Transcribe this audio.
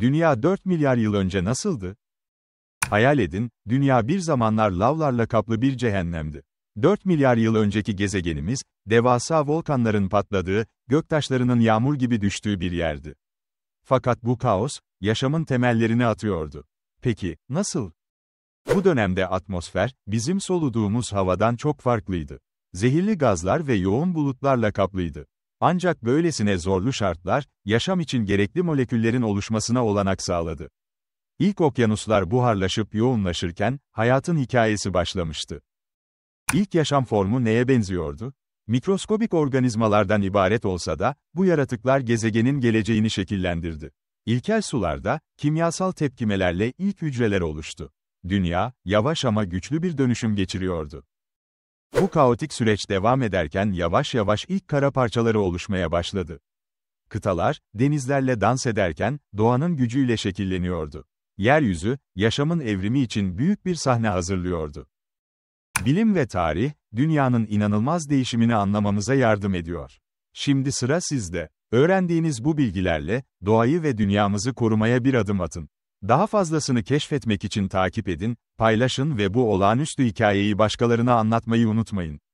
Dünya 4 milyar yıl önce nasıldı? Hayal edin, dünya bir zamanlar lavlarla kaplı bir cehennemdi. 4 milyar yıl önceki gezegenimiz, devasa volkanların patladığı, göktaşlarının yağmur gibi düştüğü bir yerdi. Fakat bu kaos, yaşamın temellerini atıyordu. Peki, nasıl? Bu dönemde atmosfer, bizim soluduğumuz havadan çok farklıydı. Zehirli gazlar ve yoğun bulutlarla kaplıydı. Ancak böylesine zorlu şartlar, yaşam için gerekli moleküllerin oluşmasına olanak sağladı. İlk okyanuslar buharlaşıp yoğunlaşırken, hayatın hikayesi başlamıştı. İlk yaşam formu neye benziyordu? Mikroskobik organizmalardan ibaret olsa da, bu yaratıklar gezegenin geleceğini şekillendirdi. İlkel sularda, kimyasal tepkimelerle ilk hücreler oluştu. Dünya, yavaş ama güçlü bir dönüşüm geçiriyordu. Bu kaotik süreç devam ederken yavaş yavaş ilk kara parçaları oluşmaya başladı. Kıtalar, denizlerle dans ederken, doğanın gücüyle şekilleniyordu. Yeryüzü, yaşamın evrimi için büyük bir sahne hazırlıyordu. Bilim ve tarih, dünyanın inanılmaz değişimini anlamamıza yardım ediyor. Şimdi sıra sizde. Öğrendiğiniz bu bilgilerle, doğayı ve dünyamızı korumaya bir adım atın. Daha fazlasını keşfetmek için takip edin, paylaşın ve bu olağanüstü hikayeyi başkalarına anlatmayı unutmayın.